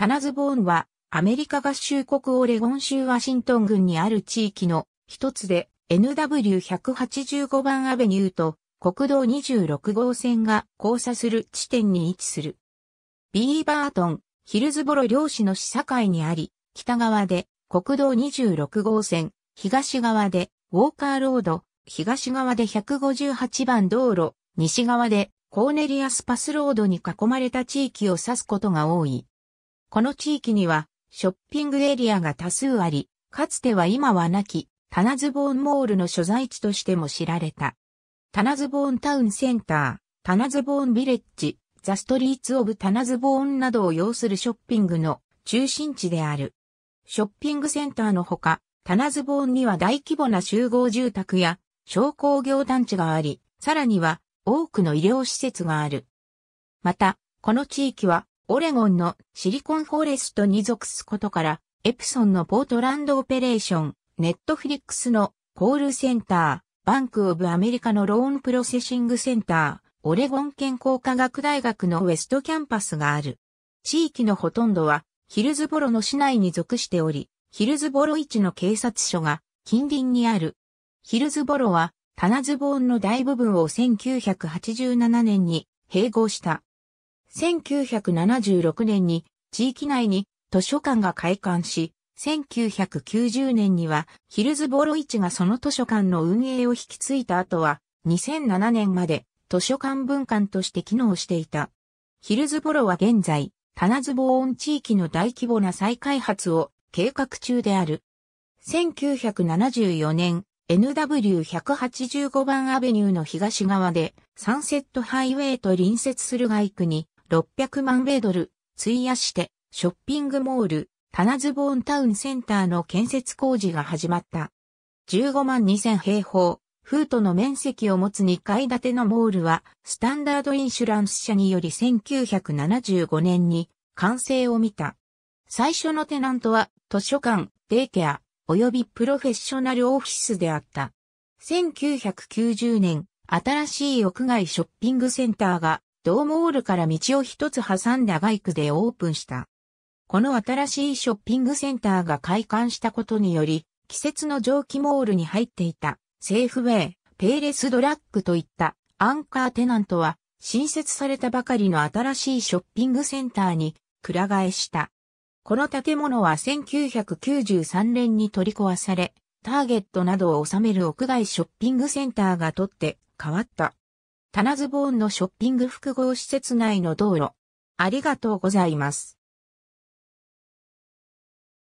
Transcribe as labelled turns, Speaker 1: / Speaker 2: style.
Speaker 1: タナズボーンは、アメリカ合衆国オレゴン州ワシントン郡にある地域の一つで、NW185 番アベニューと国道26号線が交差する地点に位置する。ビーバートン、ヒルズボロ両市の市境にあり、北側で国道26号線、東側でウォーカーロード、東側で158番道路、西側でコーネリアスパスロードに囲まれた地域を指すことが多い。この地域にはショッピングエリアが多数あり、かつては今はなき、タナズボーンモールの所在地としても知られた。タナズボーンタウンセンター、タナズボーンビレッジ、ザストリーツオブタナズボーンなどを要するショッピングの中心地である。ショッピングセンターのほか、タナズボーンには大規模な集合住宅や商工業団地があり、さらには多くの医療施設がある。また、この地域はオレゴンのシリコンフォレストに属すことから、エプソンのポートランドオペレーション、ネットフリックスのコールセンター、バンクオブアメリカのローンプロセッシングセンター、オレゴン健康科学大学のウエストキャンパスがある。地域のほとんどはヒルズボロの市内に属しており、ヒルズボロ市の警察署が近隣にある。ヒルズボロはタナズボーンの大部分を1987年に併合した。1976年に地域内に図書館が開館し、1990年にはヒルズボロ市がその図書館の運営を引き継いだ後は2007年まで図書館文館として機能していた。ヒルズボロは現在、タナズボーン地域の大規模な再開発を計画中である。1974年、NW185 番アベニューの東側でサンセットハイウェイと隣接する外区に600万米ドル、費やして、ショッピングモール、タナズボーンタウンセンターの建設工事が始まった。15万2000平方、フートの面積を持つ2階建てのモールは、スタンダードインシュランス社により1975年に完成を見た。最初のテナントは、図書館、デイケア、及びプロフェッショナルオフィスであった。1990年、新しい屋外ショッピングセンターがドームオールから道を一つ挟んだバイクでオープンした。この新しいショッピングセンターが開館したことにより、季節の蒸気モールに入っていた、セーフウェイ、ペーレスドラッグといったアンカーテナントは、新設されたばかりの新しいショッピングセンターに、くら替えした。この建物は1993年に取り壊され、ターゲットなどを収める屋外ショッピングセンターが取って変わった。タナズボーンのショッピング複合施設内の道路。ありがとうございます。